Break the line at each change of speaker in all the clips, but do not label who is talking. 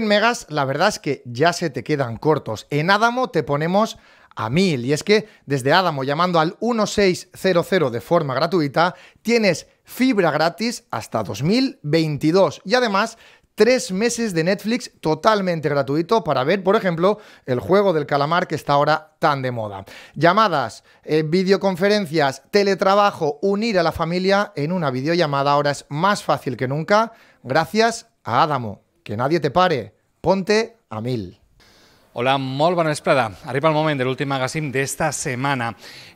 100 megas, la verdad es que ya se te quedan cortos. En Adamo te ponemos a 1000 y es que desde Adamo llamando al 1600 de forma gratuita tienes fibra gratis hasta 2022 y además tres meses de Netflix totalmente gratuito para ver, por ejemplo, el juego del calamar que está ahora tan de moda. Llamadas, eh, videoconferencias, teletrabajo, unir a la familia en una videollamada ahora es más fácil que nunca gracias a Adamo. que nadie te pare, ponte a mil. Hola, molt bona vesprada. Arriba el moment de l'últim magazín d'esta setmana.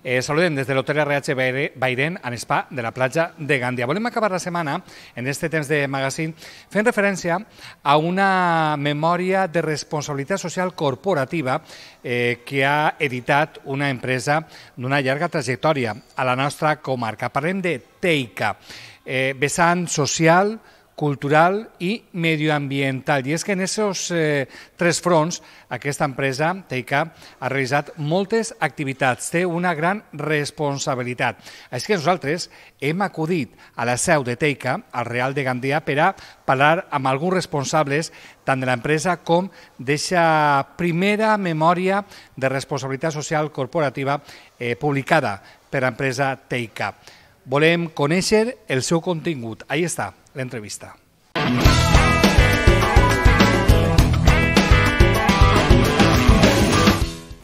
Eh, saludem des de l'hotel RH Bairén, en Spa de la platja de Gandia. Volem acabar la setmana, en este temps de magazín, fent referència a una memòria de responsabilitat social corporativa eh, que ha editat una empresa d'una llarga trajectòria a la nostra comarca. Parlem de Teica, eh, vessant social, social, cultural i medioambiental. I és que en aquests eh, tres fronts aquesta empresa, Teica, ha realitzat moltes activitats, té una gran responsabilitat. És que nosaltres hem acudit a la seu de Teica, al Real de Gandia, per a parlar amb alguns responsables tant de l'empresa com d'aquesta primera memòria de responsabilitat social corporativa eh, publicada per l'empresa Teica. Volem conèixer el seu contingut. Ahí està, l'entrevista.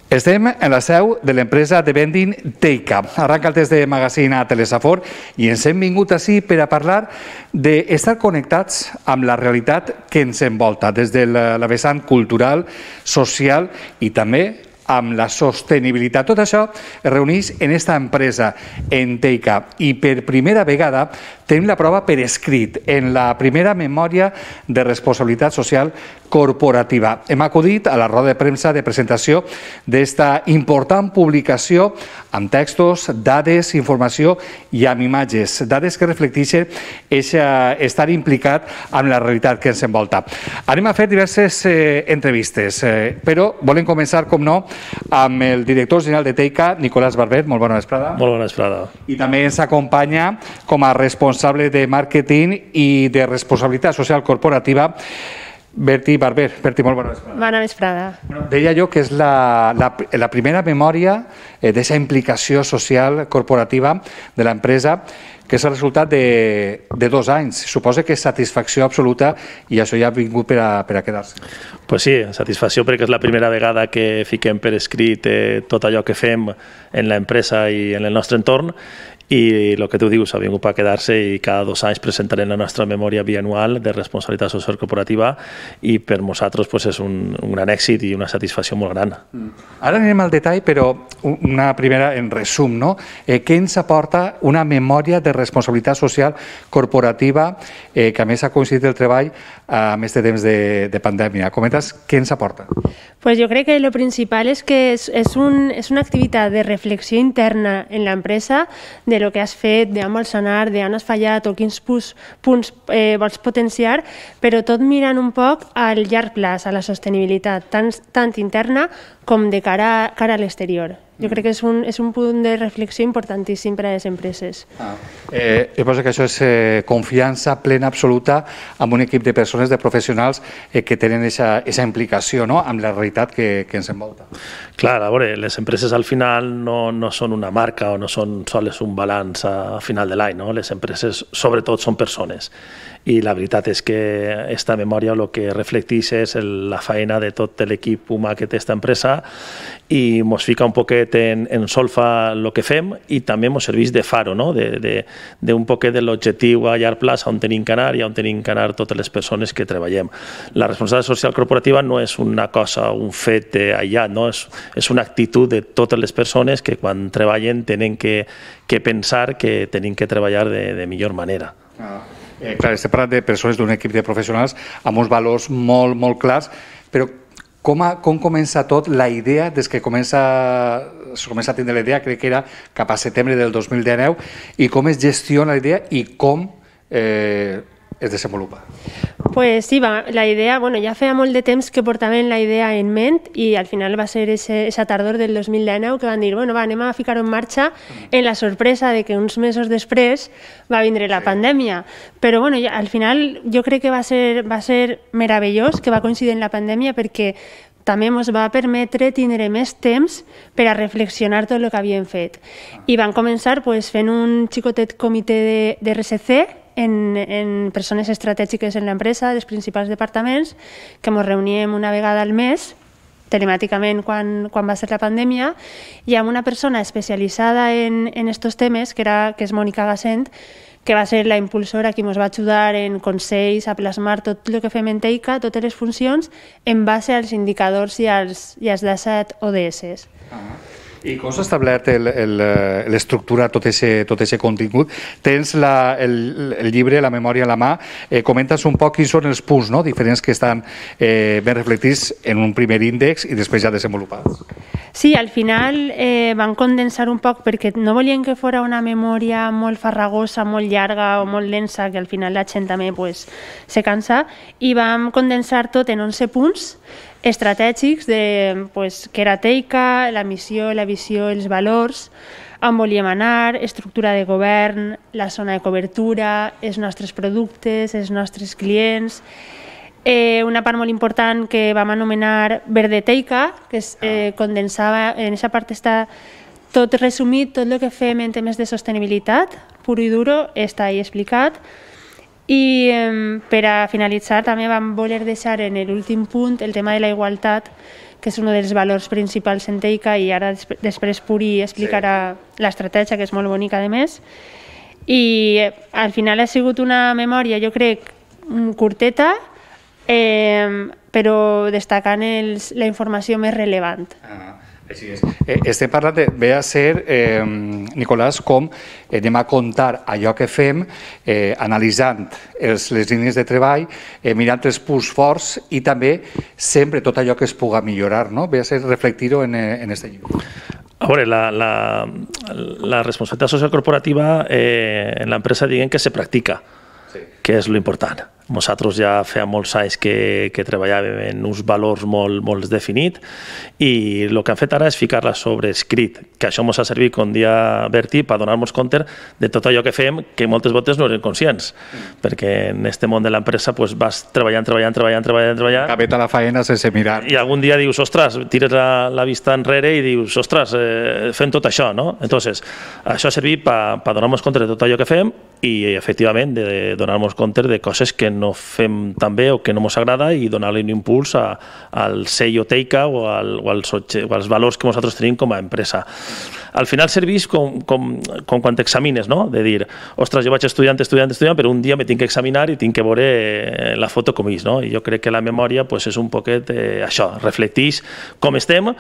Estem en la seu de l'empresa de vending Teica. Arranca el test de magazine a Telesafor i ens hem vingut així per a parlar d'estar connectats amb la realitat que ens envolta, des de la vessant cultural, social i també amb la sostenibilitat. Tot això es reuneix en aquesta empresa, en Teica, i per primera vegada tenim la prova per escrit en la primera memòria de responsabilitat social corporativa. Hem acudit a la roda de premsa de presentació d'esta important publicació amb textos, dades, informació i amb imatges. Dades que reflecteixen estar implicat amb la realitat que ens envolta. Anem a fer diverses eh, entrevistes, eh, però volem començar, com no, amb el director general de Teica, Nicolás Barbet. Molt bona vesprada. Molt bona vesprada. I també ens acompanya com a responsable de màrqueting i de responsabilitat social corporativa Berti Barber. Berti, molt bona vesprada.
Bona vesprada.
deia jo que és la, la, la primera memòria eh, d'aquesta implicació social corporativa de l'empresa que és el resultat de,
de dos anys. Suposa que és satisfacció absoluta i això ja ha vingut per a, per a quedar-se. Pues sí, satisfacció perquè és la primera vegada que fiquem per escrit eh, tot allò que fem en l'empresa i en el nostre entorn i lo que tu dius, ha vingut per quedar-se i cada dos anys presentarem la nostra memòria bianual de responsabilitat social corporativa i per nosaltres pues, és un, un gran èxit i una satisfacció molt gran.
Mm. Ara anirem al detall, però una primera en resum, no? Eh, què ens aporta una memòria de responsabilitat social corporativa eh, que a més ha coincidit el treball a més de temps de, de pandèmia? Comentes què ens aporta?
Pues jo crec que lo principal es que és, és, un, és una activitat de reflexió interna en l'empresa de de lo que has fet, d'on vols anar, on has fallat o quins punts, punts eh, vols potenciar, però tot mirant un poc al llarg plaç, a la sostenibilitat, tant, tant interna com de cara, cara a l'exterior. Jo mm. crec que és un, és un punt de reflexió importantíssim per a les empreses. Ah.
Eh, jo penso que això és eh, confiança plena absoluta amb un equip de persones, de professionals eh, que tenen aquesta
implicació no? amb la realitat que, que ens envolta. Clar, a veure, les empreses al final no, no són una marca o no són sols un balanç a final de l'any, no? les empreses sobretot són persones i la veritat és que aquesta memòria el que reflecteix és el, la feina de tot l'equip humà que té aquesta empresa i ens fica un poquet en, en solfa el que fem i també ens serveix de faro, no? de, de, de un poquet de l'objectiu a llarg plaç on tenim que anar i on tenim que anar totes les persones que treballem. La responsabilitat social corporativa no és una cosa, un fet aïllat, no? és és una actitud de totes les persones que quan treballen tenen que, que pensar que tenim que treballar de, de millor manera.
Ah. Eh,
clar, estem parlant de persones d'un equip de professionals amb uns valors molt, molt clars,
però com, a, com comença tot la idea des que comença, es comença a tindre la idea, crec que era cap a setembre del 2019, i com es gestiona la idea i com eh, es desenvolupa?
Pues sí, va, la idea, bueno, ja feia molt de temps que portaven la idea en ment i al final va ser ese, esa tardor del 2019 que van dir, bueno, va, anem a ficar en marxa en la sorpresa de que uns mesos després va vindre la sí. pandèmia. Però bueno, ja, al final jo crec que va ser, va ser meravellós que va coincidir en la pandèmia perquè també ens va permetre tindre més temps per a reflexionar tot el que havíem fet. Ah. I van començar pues, fent un xicotet comitè de, de RSC, en, en persones estratègiques en l'empresa dels principals departaments que ens reuníem una vegada al mes telemàticament quan, quan va ser la pandèmia i amb una persona especialitzada en, en estos temes, que, era, que és Mònica Gassent, que va ser la impulsora que ens va ajudar en consells a plasmar tot el que fem en TEICA, totes les funcions, en base als indicadors i als, i als 17 ODS. Uh -huh.
I com s'ha establert eh, l'estructura, tot ese, tot ese contingut? Tens la, el, el llibre, la memòria a la mà, eh, comentes un poc quins són els punts no? diferents que estan eh, ben reflectits en un primer índex i després ja desenvolupats.
Sí, al final eh, van condensar un poc perquè no volien que fora una memòria molt farragosa, molt llarga o molt densa, que al final la gent també pues, se cansa, i vam condensar tot en 11 punts, estratègics de pues, què era teica, la missió, la visió, els valors, on volíem anar, estructura de govern, la zona de cobertura, els nostres productes, els nostres clients... Eh, una part molt important que vam anomenar verdeteica, que es eh, ah. condensava, en aquesta part està tot resumit, tot el que fem en temes de sostenibilitat, puro i duro, està ahí explicat, i per a finalitzar també vam voler deixar en l'últim punt el tema de la igualtat, que és un dels valors principals en Teica i ara després Puri explicarà sí. l'estratègia, que és molt bonica de més. I al final ha sigut una memòria, jo crec, mm, curteta, eh, però destacant els, la informació més rellevant. Ah.
Així és. Eh, estem parlant de, ve a ser, eh, Nicolàs, com anem a contar allò que fem, eh, analitzant els, les línies de treball, eh, mirant els punts forts i també sempre tot allò que es puga millorar, no? Ve a ser reflectir-ho en, eh, en este llibre.
A veure, la, la, la responsabilitat social corporativa eh, en l'empresa diguem que se practica. Sí que és l'important. Nosaltres ja feia molts anys que, que treballàvem en uns valors molt, molt definits i el que hem fet ara és ficar-la sobre escrit, que això ens ha servit, com dia Berti, per donar-nos compte de tot allò que fem, que moltes voltes no eren conscients, perquè en aquest món de l'empresa pues, vas treballant, treballant, treballant, treballant, treballant... a la faena sense mirar. I algun dia dius, ostres, tires la, la vista enrere i dius, ostres, eh, fem tot això, no? Entonces, això ha servit per donar-nos compte de tot allò que fem i, efectivament, de donar-nos contes de coses que no fem tan bé o que no ens agrada i donar-li un impuls a, al sello teica o, al, o, als, o als valors que nosaltres tenim com a empresa. Al final serveix com, com, com quan t'examines, no? De dir, ostres, jo vaig estudiant, estudiant, estudiant, però un dia me tinc que examinar i tinc que veure eh, la foto com és, no? I jo crec que la memòria pues, és un poquet eh, això, reflectix com estem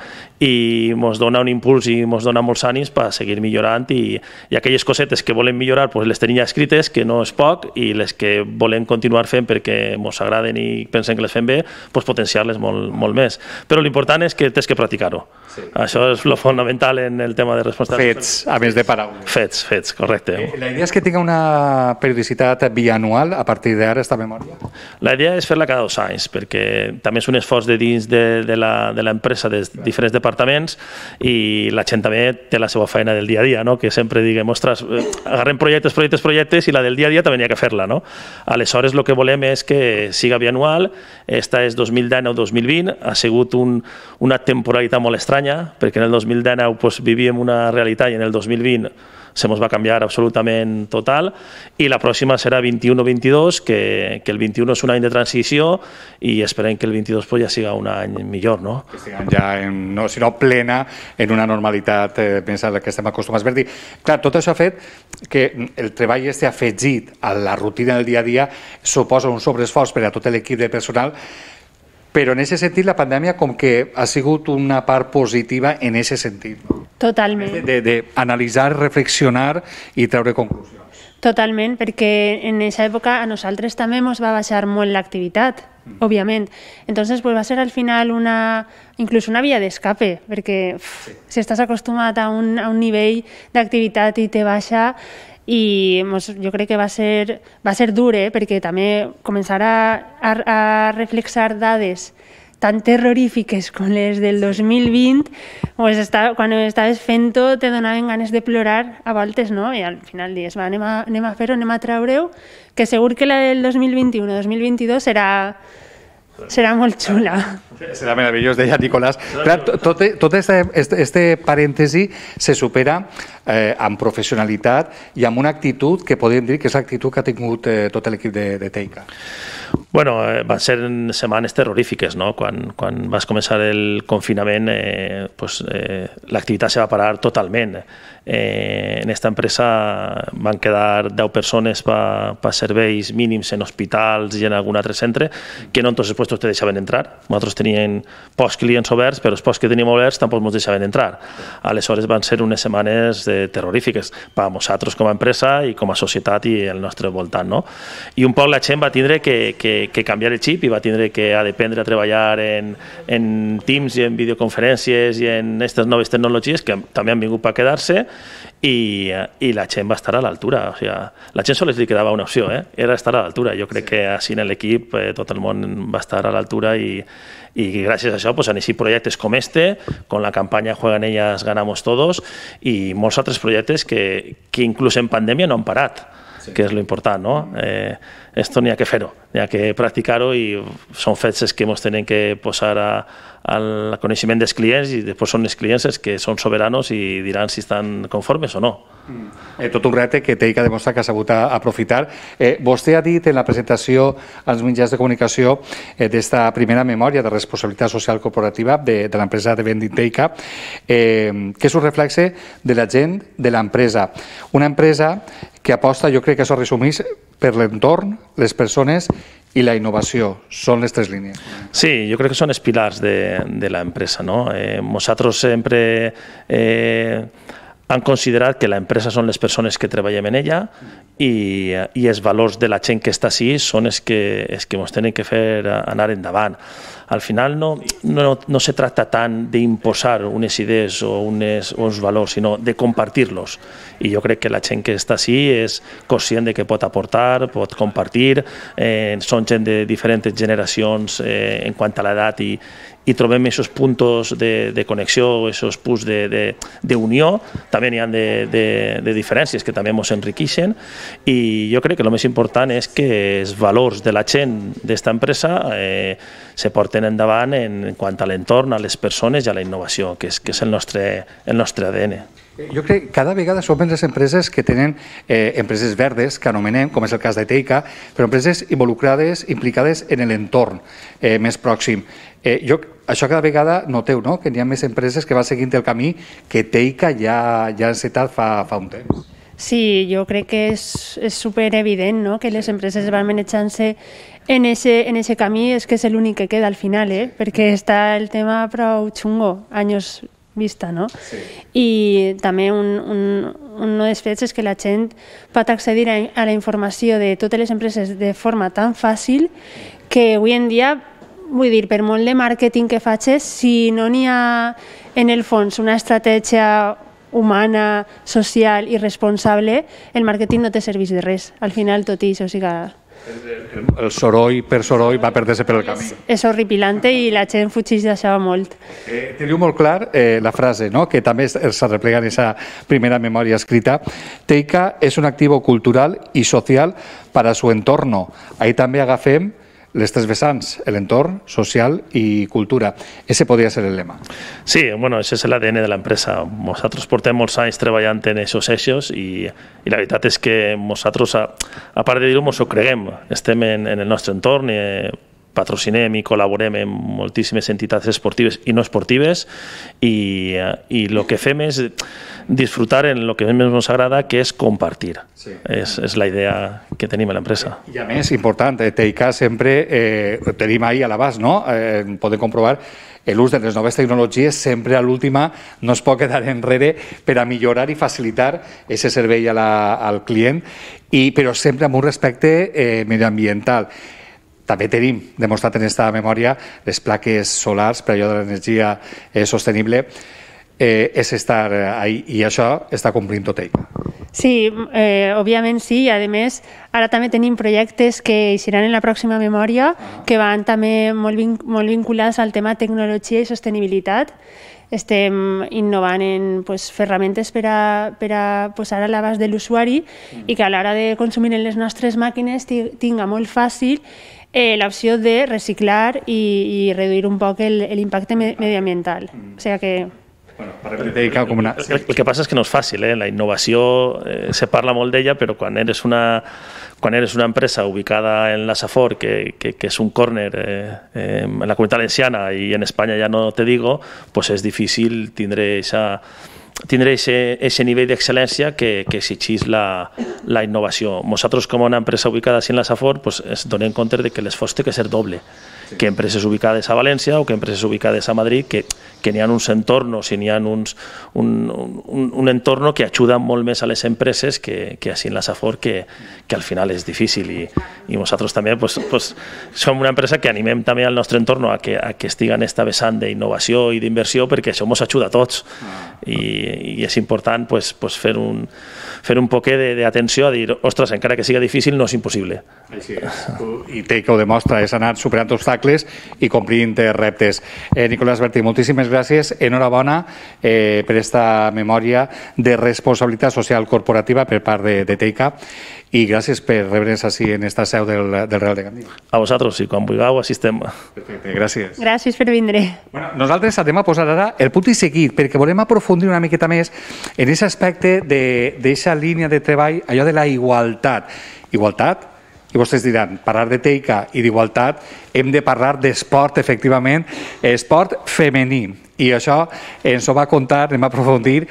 i ens dona un impuls i ens dona molts ànims per seguir millorant i, i aquelles cosetes que volem millorar pues, les tenia escrites, que no és poc, i les que que volem continuar fent perquè ens agraden i pensem que les fem bé, pues potenciar-les molt, molt més. Però l'important és que tens que practicar-ho. Sí. Això és lo fonamental en el tema de responsabilitat. Fets, a més de paraules. Fets, fets, correcte. Eh,
la idea és que tingui una periodicitat bianual a partir d'ara, esta memòria?
La idea és fer-la cada dos anys, perquè també és un esforç de dins de, de l'empresa, de, de Clar. diferents departaments, i la gent també té la seva feina del dia a dia, no? que sempre diguem, ostres, eh, agarrem projectes, projectes, projectes, i la del dia a dia també n'hi ha que fer-la, no? Aleshores, el que volem és que siga bianual. Esta és 2019-2020. Ha sigut un, una temporalitat molt estranya, perquè en el 2019 pues, doncs, vivíem una realitat i en el 2020 se nos va a cambiar absolutamente total y la próxima será 21-22, que, que, el 21 es un año de transició i esperem que el 22 pues, ja siga un any millor. No? ya ja, en, no, sino plena, en una normalitat eh, més la
que estem acostumbrados Per dir, clar, tot això ha fet que el treball este afegit a la rutina del dia a dia suposa un sobreesforç per a tot l'equip de personal però en aquest sentit la pandèmia com que ha sigut una part positiva en aquest sentit. No? Totalment. D'analitzar, reflexionar i treure conclusions.
Totalment, perquè en aquesta època a nosaltres també ens va baixar molt l'activitat, mm. òbviament. Entonces, pues, va ser al final una, inclús una via d'escape, perquè uf, sí. si estàs acostumat a un, a un nivell d'activitat i te baixa, i mos, jo crec que va ser, va ser dur, eh? perquè també començar a, a, a reflexar dades tan terrorífiques com les del 2020, pues està, quan estaves fent tot, te donaven ganes de plorar a voltes, no? I al final dius, va, anem a, anem a fer-ho, anem a treure-ho, que segur que la del 2021-2022 serà Serà molt xula.
Serà meravellós, deia Nicolás. Clar, tot, tot este, este, este parèntesi se supera eh, amb professionalitat i amb una actitud que podem dir que és l'actitud que ha tingut eh,
tot l'equip de, de Teica. Bueno, eh, van ser setmanes terrorífiques, no? Quan, quan vas començar el confinament, eh, pues, eh, l'activitat se va parar totalment. Eh, en esta empresa van quedar 10 persones per pa serveis mínims en hospitals i en algun altre centre, que no en tots els llocs te deixaven entrar. Nosaltres teníem pocs clients oberts, però els pocs que teníem oberts tampoc ens deixaven entrar. Aleshores van ser unes setmanes de terrorífiques per a nosaltres com a empresa i com a societat i al nostre voltant. No? I un poc la gent va tindre que, que, que canviar el xip i va tindre que ha d'aprendre a treballar en, en Teams i en videoconferències i en aquestes noves tecnologies que també han vingut per quedar-se i, i la gent va estar a l'altura. O sigui, la gent sols li quedava una opció, eh? era estar a l'altura. Jo crec sí. que així en l'equip eh, tot el món va estar a l'altura i, i gràcies a això pues, han eixit projectes com este, com la campanya Juegan Elles, ganamos todos i molts altres projectes que, que inclús en pandèmia no han parat, sí. que és l'important. No? Eh, esto n'hi ha que fer-ho, n'hi ha que practicar-ho i són fets que ens tenen que posar a, al coneixement dels clients i després són els clients els que són soberanos i diran si estan conformes o no. Mm. Eh, tot un repte que té que demostrar que ha sabut aprofitar. Eh, vostè
ha dit en la presentació als mitjans de comunicació eh, d'esta primera memòria de responsabilitat social corporativa de, de l'empresa de Vending Teica, eh, que és un reflexe de la gent de l'empresa. Una empresa que aposta, jo crec que això resumís, per l'entorn,
les persones i la innovació. Són les tres línies. Sí, jo crec que són els pilars de, de l'empresa. No? Eh, nosaltres sempre eh, han considerat que la empresa són les persones que treballem en ella i, i els valors de la gent que està així són els que, ens que ens tenen que fer anar endavant. Al final no, no, no se tracta tant d'imposar unes idees o, unes, o uns valors, sinó de compartir-los. I jo crec que la gent que està així és conscient de que pot aportar, pot compartir, eh, són gent de diferents generacions eh, en quant a l'edat i, i trobem esos punts de, de connexió, esos punts de, de, de unió, també n'hi ha de, de, de diferències que també ens enriquixen i jo crec que el més important és que els valors de la gent d'esta empresa eh, se porten endavant en, en quant a l'entorn, a les persones i a la innovació, que és, que és el, nostre, el nostre ADN. Eh, jo crec que cada vegada són més les empreses que tenen eh, empreses verdes, que anomenem, com és el cas de Teica,
però empreses involucrades, implicades en l'entorn eh, més pròxim. Eh, jo, això cada vegada noteu, no?, que n'hi ha més empreses que van seguint el camí que Teica ja, ja ha encetat fa, fa un temps.
Sí, jo crec que és, és super evident no? que les empreses van manejant-se en ese, en ese camí, és que és l'únic que queda al final, eh? perquè està el tema prou xungo, anys vista, no? Sí. I també un, un, un dels fets és que la gent pot accedir a, a la informació de totes les empreses de forma tan fàcil que avui en dia vull dir, per molt de màrqueting que facis, si no n'hi ha en el fons una estratègia humana, social i responsable, el màrqueting no te servis de res. Al final tot això, o sigui,
el, el soroll per soroll va perdre-se pel camí. És,
és horripilante i la gent fugix d'això molt.
Eh, teniu molt clar eh, la frase, no? que també replega en aquesta primera memòria escrita. Teica és un actiu cultural i social per a su entorno. Ahí també agafem les tres vessants, el social i cultura.
Ese podria ser el lema. Sí, bueno, ese es el ADN de la empresa. Nosaltres portem molts anys treballant en aquests eixos i, i la veritat és que nosaltres, a, a part de dir-ho, ens ho creguem. Estem en, en el nostre entorn i eh, patrocinem i col·laborem en moltíssimes entitats esportives i no esportives i, eh, i el que fem és disfrutar en lo que més ens agrada, que és compartir. Sí. És, és la idea que tenim a l'empresa.
I a més, important, TIK sempre eh, tenim ahí a l'abast, no? Eh, podem comprovar l'ús de les noves tecnologies sempre a l'última no es pot quedar enrere per a millorar i facilitar aquest servei a la, al client, i, però sempre amb un respecte eh, medioambiental també tenim demostrat en aquesta memòria les plaques solars per allò de l'energia eh, sostenible eh, és estar eh, ahí i això està complint tot ell.
Sí, eh, òbviament sí, i a més ara també tenim projectes que eixiran en la pròxima memòria que van també molt, vin molt vinculats al tema tecnologia i sostenibilitat. Estem innovant en pues, ferramentes per a, per a posar a l'abast de l'usuari i que a l'hora de consumir en les nostres màquines tinga molt fàcil eh, l'opció de reciclar i, i reduir un poc l'impacte me mediambiental. O sigui que
Bueno, para dedicar com una... El, el que pasa es que no es fácil, eh? la innovación eh, se parla molt d'ella, però quan eres, una, quan eres una empresa ubicada en la Safor, que, que, que és un córner eh, eh, en la comunitat valenciana i en Espanya ja no te digo, pues és difícil tindre esa tindre ese, ese nivell d'excel·lència que, que exigís la, la innovació. Nosaltres, com una empresa ubicada així en la Safor, pues, es donem compte de que l'esforç té que ser doble que empreses ubicades a València o que empreses ubicades a Madrid, que, que n'hi ha uns entornos i n'hi ha uns, un, un, un entorn que ajuda molt més a les empreses que, que així en la Safor, que, que al final és difícil i, i nosaltres també pues, pues, som una empresa que animem també al nostre entorn a que, a que estiga en esta vessant d'innovació i d'inversió perquè això ens ajuda a tots ah. I, i és important pues, pues fer un, fer un poquet d'atenció a dir, ostres, encara que siga difícil, no és impossible. Així és. I té que ho demostra, és anar superant obstacles i complint eh, reptes.
Eh, Nicolás Bertí, moltíssimes gràcies, enhorabona eh, per aquesta memòria de responsabilitat social corporativa per part de, de TEICA i gràcies per rebre'ns així en esta seu del, del Real de Gandia. A vosaltres, i quan vulgueu assistem. Perfecte, gràcies.
Gràcies per vindre.
Bueno, nosaltres anem a posar ara el punt i seguit, perquè volem aprofundir una miqueta més en aquest aspecte d'aquesta línia de treball, allò de la igualtat. Igualtat, i vostès diran, parlar de teica i d'igualtat, hem de parlar d'esport, efectivament, esport femení. I això ens ho va contar, anem a aprofundir,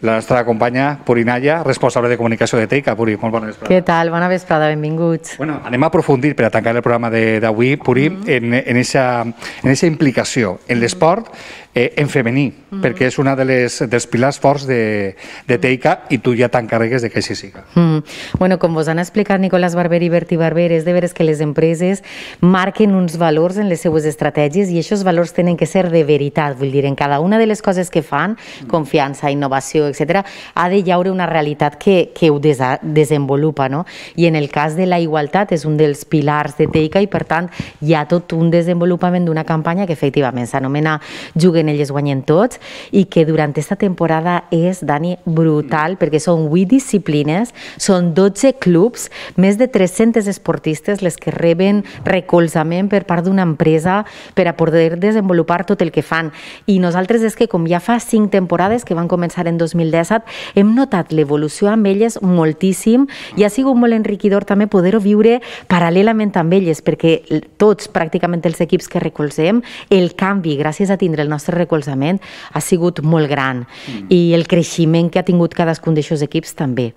la nostra companya Purinaya, responsable de comunicació de Teica. Puri, molt bona vesprada.
Què tal? Bona vesprada, benvinguts. Bueno,
anem a aprofundir per a tancar el programa d'avui, Puri, mm -hmm. en, en, eixa, en eixa implicació en mm-hmm. l'esport eh, en femení, mm -hmm. perquè és una de les, dels pilars forts de, de Teica i tu ja t'encarregues de que així siga.
Mm -hmm. Bueno, com vos han explicat Nicolás Barber i Berti Barber, és de veres que les empreses marquen uns valors en les seues estratègies i aquests valors tenen que ser de veritat, vull dir, en cada una de les coses que fan, confiança, innovació, etc, ha de llaure una realitat que, que ho desa, desenvolupa. No? I en el cas de la igualtat és un dels pilars de Teica i, per tant, hi ha tot un desenvolupament d'una campanya que efectivament s'anomena Juguen elles guanyen tots i que durant aquesta temporada és, Dani, brutal perquè són 8 disciplines, són 12 clubs, més de 300 esportistes les que reben recolzament per part d'una empresa per a poder desenvolupar tot el que fan. I nosaltres és que, com ja fa cinc temporades, que van començar en 2017, hem notat l'evolució amb elles moltíssim i ha sigut molt enriquidor també poder-ho viure paral·lelament amb elles, perquè tots, pràcticament els equips que recolzem, el canvi, gràcies a tindre el nostre recolzament, ha sigut molt gran mm. i el creixement que ha tingut cadascun d'aixòs equips també.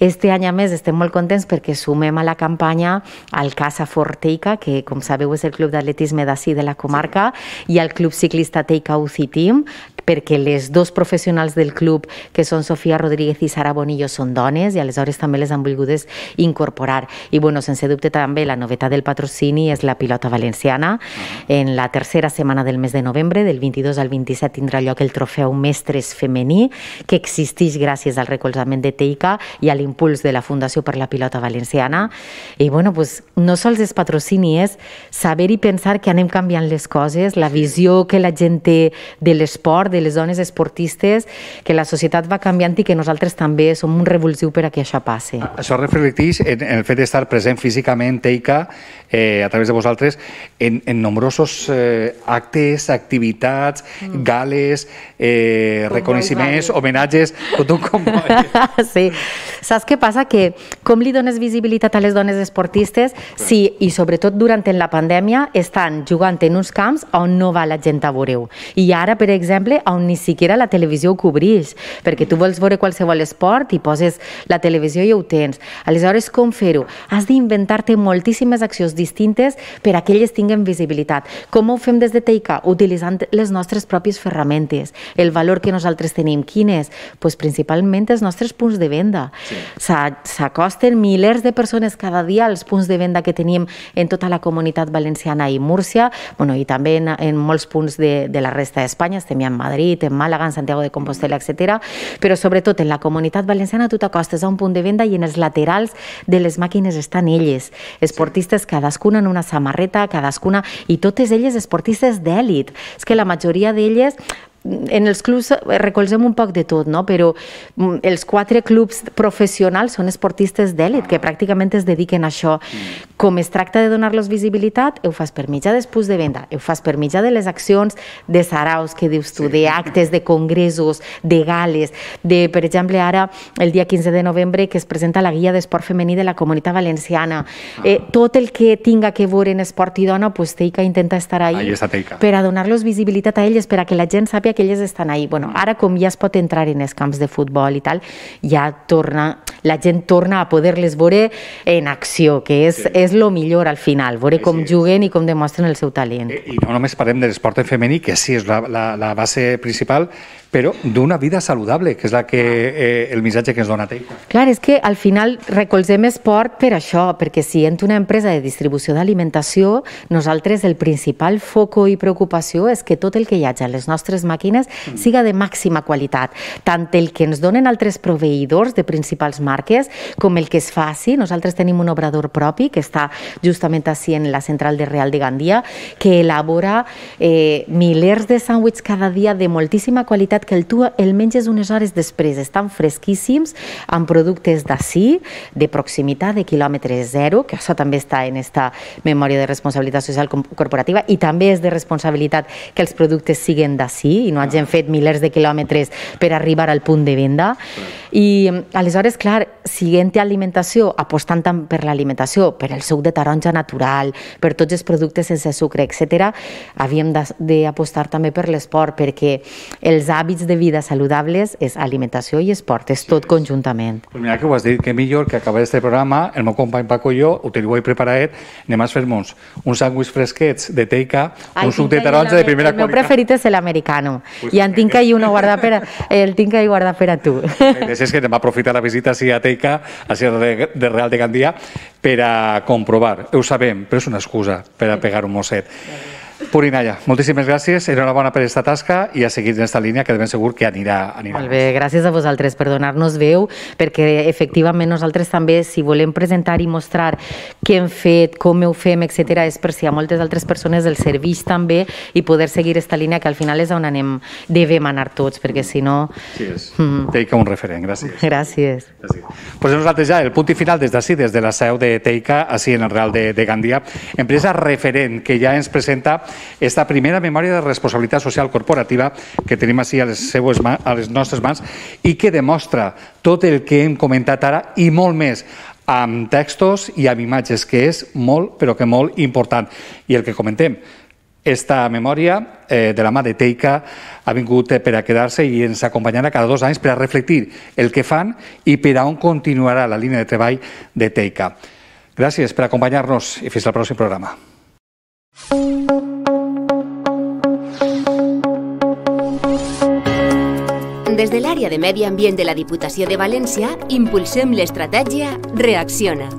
Este any, a més, estem molt contents perquè sumem a la campanya al Casa Forteica, que, com sabeu, és el club d'atletisme d'ací de la comarca, i al club ciclista Teica UCI thì City perquè les dos professionals del club, que són Sofia Rodríguez i Sara Bonillo, són dones i aleshores també les han volgut incorporar. I bueno, sense dubte també la novetat del patrocini és la pilota valenciana. Ah. En la tercera setmana del mes de novembre, del 22 al 27, tindrà lloc el trofeu Mestres Femení, que existeix gràcies al recolzament de Teica i a l'impuls de la Fundació per la Pilota Valenciana. I bueno, pues, no sols és patrocini, és saber i pensar que anem canviant les coses, la visió que la gent té de l'esport, de de les dones esportistes, que la societat va canviant i que nosaltres també som un revulsiu per a que això passi.
Això reflecteix en, en el fet d'estar present físicament, Teica, eh, a través de vosaltres, en, en nombrosos eh, actes, activitats, mm. gales, eh, com reconeixements, homenatges, tot un com...
sí. Saps què passa? Que com li dones visibilitat a les dones esportistes si, i sobretot durant la pandèmia, estan jugant en uns camps on no va la gent a veure -ho. I ara, per exemple, on ni siquiera la televisió ho cobreix, perquè tu vols veure qualsevol esport i poses la televisió i ho tens. Aleshores, com fer-ho? Has d'inventar-te moltíssimes accions distintes per a que elles tinguen visibilitat. Com ho fem des de Teica? Utilitzant les nostres pròpies ferramentes, el valor que nosaltres tenim. Quin és? Pues principalment els nostres punts de venda. S'acosten sí. milers de persones cada dia als punts de venda que tenim en tota la comunitat valenciana i Múrcia, bueno, i també en, en molts punts de, de la resta d'Espanya, estem ja en Madrid, Madrid, en Màlaga, en Santiago de Compostela, etc. Però sobretot en la comunitat valenciana tu t'acostes a un punt de venda i en els laterals de les màquines estan elles, esportistes cadascuna en una samarreta, cadascuna, i totes elles esportistes d'èlit. És que la majoria d'elles en els clubs eh, recolzem un poc de tot, no? però mm, els quatre clubs professionals són esportistes d'èlit que pràcticament es dediquen a això. Mm. Com es tracta de donar-los visibilitat, ho fas per mitjà d'espús de venda, ho fas per mitjà de les accions de saraus, que dius tu, sí. d'actes, de congressos, de gales, de, per exemple, ara, el dia 15 de novembre, que es presenta la guia d'esport femení de la comunitat valenciana. Ah. Eh, tot el que tinga que veure en esport i dona, pues, Teica intenta estar ahí, ahí per a donar-los visibilitat a elles, per a que la gent sàpiga que elles estan ahí. Bueno, ara com ja es pot entrar en els camps de futbol i tal, ja torna, la gent torna a poder-les veure en acció, que és, sí. és lo millor al final, veure com sí, juguen i com demostren el seu talent. Eh, I
no només parlem de l'esport femení, que sí és la, la, la base principal, però d'una vida saludable, que és la que, eh, el missatge que ens dona Teica.
Clar, és que al final recolzem esport per això, perquè si entra una empresa de distribució d'alimentació, nosaltres el principal foco i preocupació és que tot el que hi hagi a les nostres màquines màquines mm. siga de màxima qualitat. Tant el que ens donen altres proveïdors de principals marques com el que es faci. Nosaltres tenim un obrador propi que està justament així en la central de Real de Gandia que elabora eh, milers de sàndwichs cada dia de moltíssima qualitat que el tu el menges unes hores després. Estan fresquíssims amb productes d'ací, de proximitat, de quilòmetre zero, que això també està en esta memòria de responsabilitat social corporativa i també és de responsabilitat que els productes siguen d'ací i i no hagin fet milers de quilòmetres per arribar al punt de venda. I mm, aleshores, clar, siguent alimentació, apostant tant per l'alimentació, per el suc de taronja natural, per tots els productes sense sucre, etc, havíem d'apostar també per l'esport, perquè els hàbits de vida saludables és alimentació i esport, és tot conjuntament.
Pues mira que ho has dit, que millor que acabar este programa, el meu company Paco i jo ho teniu ahí preparat, anem a fer uns sàndwits fresquets de teica, un suc de taronja de primera qualitat. El meu preferit
és l'americano pues ja I en tinc ahir una guarda per a, el tinc ahir guarda per a tu. Així
és que anem a aprofitar la visita a Teica, a Ciutat de Real de Gandia, per a comprovar. Ho sabem, però és una excusa per a pegar un moset. Purinalla, moltíssimes gràcies, enhorabona per aquesta tasca i a seguir en aquesta línia que de ben segur que anirà.
anirà. Molt bé, gràcies a vosaltres per donar-nos veu, perquè efectivament nosaltres també, si volem presentar i mostrar què hem fet, com ho fem, etc, és per si a moltes altres persones del serveix també i poder seguir aquesta línia que al final és on anem, devem anar tots, perquè si no...
Sí, és. Mm. Teica un referent, gràcies.
Gràcies. gràcies.
Pues nosaltres ja el punt i final des d'ací, des de la seu de Teica, així en el Real de, de Gandia, empresa referent que ja ens presenta esta primera memòria de responsabilitat social corporativa que tenim així a les, seues, a les nostres mans i que demostra tot el que hem comentat ara i molt més amb textos i amb imatges, que és molt, però que molt important. I el que comentem, esta memòria eh, de la mà de Teica ha vingut eh, per a quedar-se i ens acompanyarà cada dos anys per a reflectir el que fan i per a on continuarà la línia de treball de Teica. Gràcies per acompanyar-nos i fins al pròxim programa.
Des de l'àrea de Medi Ambient de la Diputació de València impulsem l'estratègia Reacciona.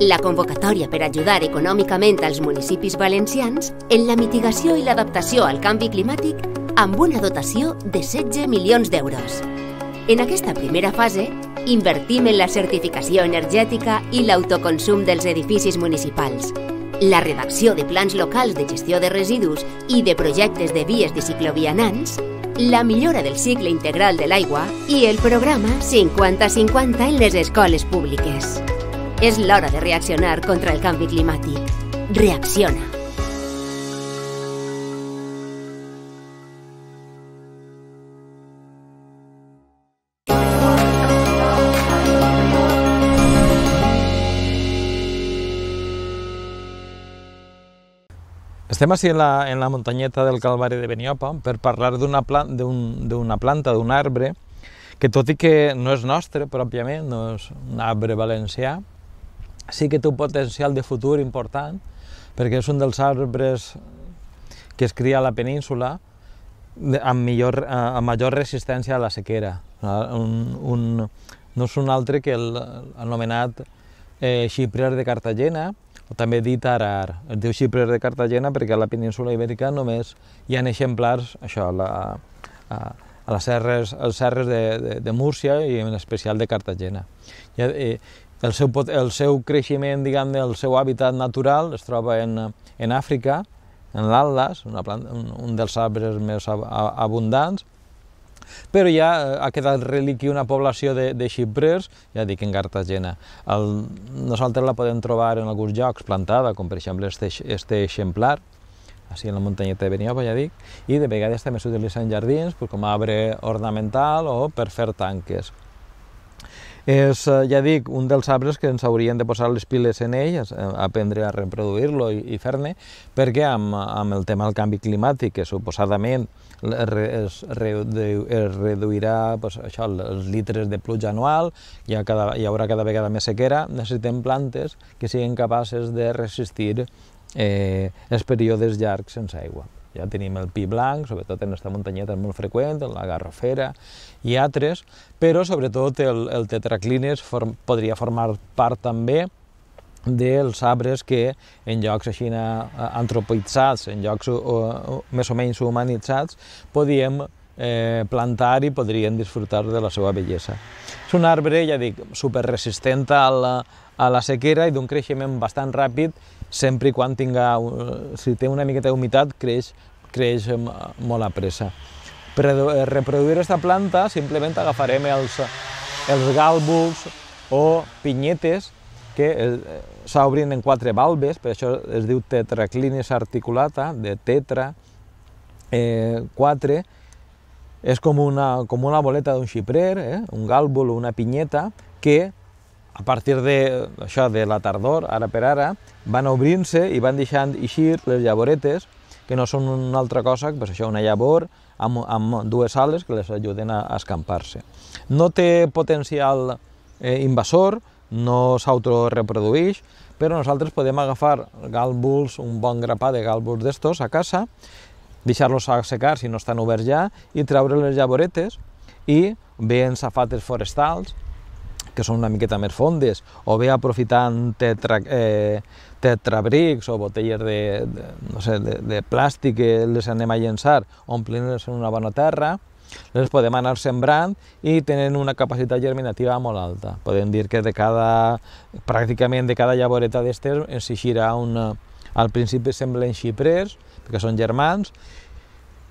La convocatòria per ajudar econòmicament als municipis valencians en la mitigació i l'adaptació al canvi climàtic amb una dotació de 16 milions d'euros. En aquesta primera fase, invertim en la certificació energètica i l'autoconsum dels edificis municipals, la redacció de plans locals de gestió de residus i de projectes de vies de ciclovianants, la millora del ciclo integral del agua y el programa 50-50 en las escuelas públicas. Es la hora de reaccionar contra el cambio climático. Reacciona!
Estem així en la, en la muntanyeta del Calvari de Beniopa per parlar d'una pla, planta, d'un arbre, que tot i que no és nostre pròpiament, no és un arbre valencià, sí que té un potencial de futur important, perquè és un dels arbres que es cria a la península amb, millor, eh, amb major resistència a la sequera. Ah, un, un, no és un altre que l'anomenat eh, xiprer de Cartagena, també dit Arar. Es diu xiprer de Cartagena perquè a la península ibèrica només hi ha exemplars, això, la, a, a les serres, a les serres de, de, de Múrcia i en especial de Cartagena. I, eh, el, seu, el seu creixement, diguem el seu hàbitat natural es troba en, en Àfrica, en l'Atlas, un dels arbres més abundants, però ja eh, ha quedat reliqui una població de, de xiprers, ja dic, en Cartagena. El, nosaltres la podem trobar en alguns llocs plantada, com per exemple este, este exemplar, així en la muntanyeta de Beniova, ja dic, i de vegades també s'utilitza en jardins pues, com a arbre ornamental o per fer tanques. És, eh, ja dic, un dels arbres que ens haurien de posar les piles en ell, eh, aprendre a reproduir-lo i, i fer-ne, perquè amb, amb el tema del canvi climàtic, que suposadament es, redu, es reduirà pues, això, els litres de pluja anual, hi, ha cada, hi haurà cada vegada més sequera, necessitem plantes que siguin capaces de resistir eh, els períodes llargs sense aigua. Ja tenim el pi blanc, sobretot en esta muntanyeta és molt freqüent, en la garrofera i altres, però sobretot el, el tetraclines form, podria formar part també dels arbres que en llocs així eh, antropitzats, en llocs o, eh, o, eh, més o menys humanitzats, podíem eh, plantar i podrien disfrutar de la seva bellesa. És un arbre, ja dic, superresistent a la, a la sequera i d'un creixement bastant ràpid sempre i quan tinga, si té una miqueta d'humitat, creix, creix eh, molt a pressa. Per eh, reproduir aquesta planta, simplement agafarem els, els gàlbuls o pinyetes que eh, s'obrin en quatre valves, per això es diu tetraclinis articulata, de tetra, eh, quatre, és com una, com una boleta d'un xiprer, eh, un gàlbul o una pinyeta, que a partir de, això, de la tardor, ara per ara, van obrint-se i van deixant eixir les llavoretes, que no són una altra cosa que pues, això, una llavor amb, amb dues ales que les ajuden a, a escampar-se. No té potencial eh, invasor, no s'autoreprodueix, però nosaltres podem agafar galbuls, un bon grapà de gàlbuls d'estos a casa, deixar-los secar si no estan oberts ja, i treure les llavoretes i bé en safates forestals, que són una miqueta més fondes, o bé aprofitant tetra, eh, tetrabrics o botelles de, de, no sé, de, de plàstic que les anem a llençar, omplint-les en una bona terra, les podem anar sembrant i tenen una capacitat germinativa molt alta. Podem dir que de cada, pràcticament de cada llavoreta d'estes ens eixirà una... Al principi semblen xiprers, perquè són germans,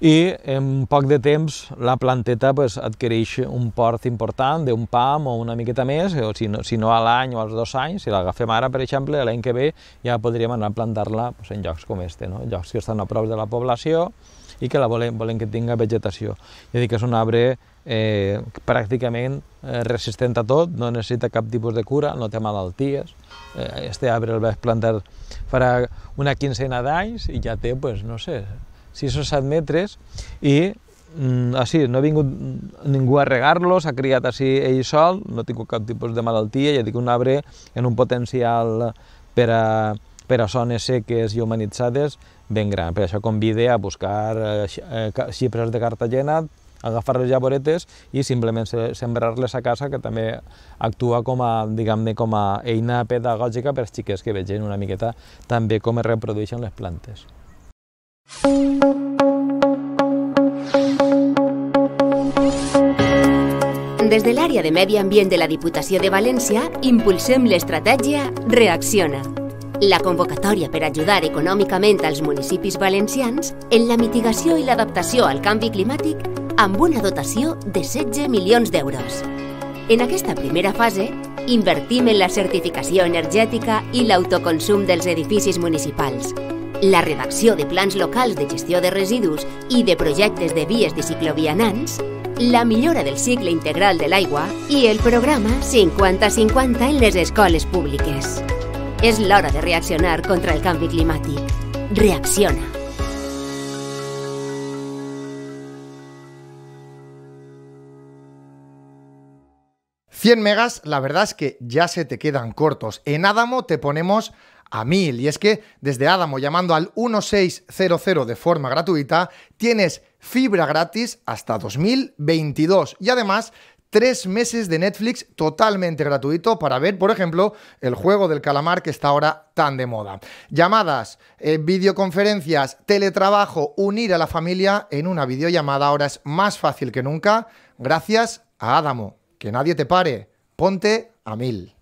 i en poc de temps la planteta pues, adquireix un port important d'un pam o una miqueta més, o si no, si no a l'any o als dos anys, si l'agafem ara, per exemple, l'any que ve ja podríem anar a plantar-la pues, en llocs com este, no? llocs que estan a prop de la població i que la volem, volem que tinga vegetació. És dir, que és un arbre eh, pràcticament eh, resistent a tot, no necessita cap tipus de cura, no té malalties. Eh, este arbre el vaig plantar farà una quinzena d'anys i ja té, pues, no sé, 6 o 7 metres, i mm, així, no ha vingut ningú a regar-lo, s'ha criat així ell sol, no tinc cap tipus de malaltia, ja dic un arbre en un potencial per a, per a zones seques i humanitzades ben gran. Per això convide a buscar eh, xipres de Cartagena, agafar les llavoretes i simplement sembrar-les a casa, que també actua com a, diguem-ne, com a eina pedagògica per als xiquets que vegin una miqueta també com es reprodueixen les plantes.
Des de l'àrea de Medi Ambient de la Diputació de València impulsem l'estratègia Reacciona. La convocatòria per ajudar econòmicament als municipis valencians en la mitigació i l'adaptació al canvi climàtic amb una dotació de 16 milions d'euros. En aquesta primera fase, invertim en la certificació energètica i l'autoconsum dels edificis municipals, la redacción de plans locales de gestión de residuos y de proyectos de vías de ciclovianants, la millora del ciclo integral del agua y el programa 50-50 en les escoles Es la hora de reaccionar contra el cambio climático. Reacciona. ...100
megas, la verdad es que ya se te quedan cortos. En Adamo te ponemos a mil Y es que desde Adamo, llamando al 1600 de forma gratuita, tienes fibra gratis hasta 2022. Y además, tres meses de Netflix totalmente gratuito para ver, por ejemplo, el juego del calamar que está ahora tan de moda. Llamadas, eh, videoconferencias, teletrabajo, unir a la familia en una videollamada ahora es más fácil que nunca. Gracias a Adamo. Que nadie te pare. Ponte a mil.